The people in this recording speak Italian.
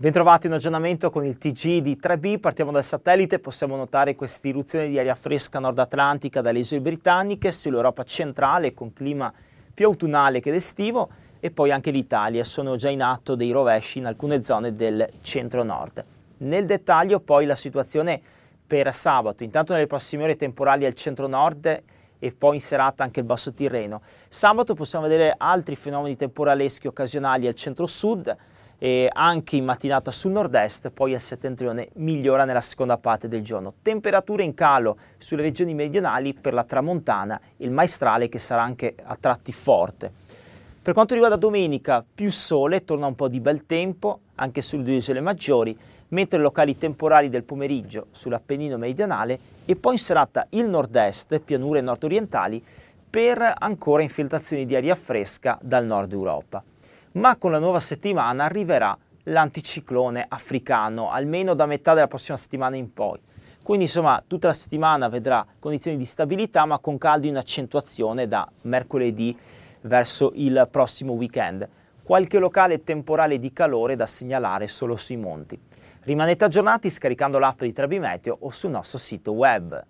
Bentrovati in aggiornamento con il TG di 3B, partiamo dal satellite, possiamo notare questa irruzione di aria fresca nord atlantica dalle isole britanniche sull'Europa centrale con clima più autunnale che estivo e poi anche l'Italia, sono già in atto dei rovesci in alcune zone del centro-nord. Nel dettaglio poi la situazione per sabato, intanto nelle prossime ore temporali al centro-nord e poi in serata anche il Basso Tirreno. Sabato possiamo vedere altri fenomeni temporaleschi occasionali al centro-sud, e anche in mattinata sul nord-est, poi a settentrione migliora nella seconda parte del giorno. Temperature in calo sulle regioni meridionali per la tramontana, e il maestrale che sarà anche a tratti forte. Per quanto riguarda domenica, più sole, torna un po' di bel tempo anche sulle due isole maggiori, mentre locali temporali del pomeriggio sull'Appennino meridionale e poi in serata il nord-est, pianure nord-orientali, per ancora infiltrazioni di aria fresca dal nord Europa ma con la nuova settimana arriverà l'anticiclone africano, almeno da metà della prossima settimana in poi. Quindi insomma tutta la settimana vedrà condizioni di stabilità ma con caldo in accentuazione da mercoledì verso il prossimo weekend. Qualche locale temporale di calore da segnalare solo sui monti. Rimanete aggiornati scaricando l'app di Trebimeteo o sul nostro sito web.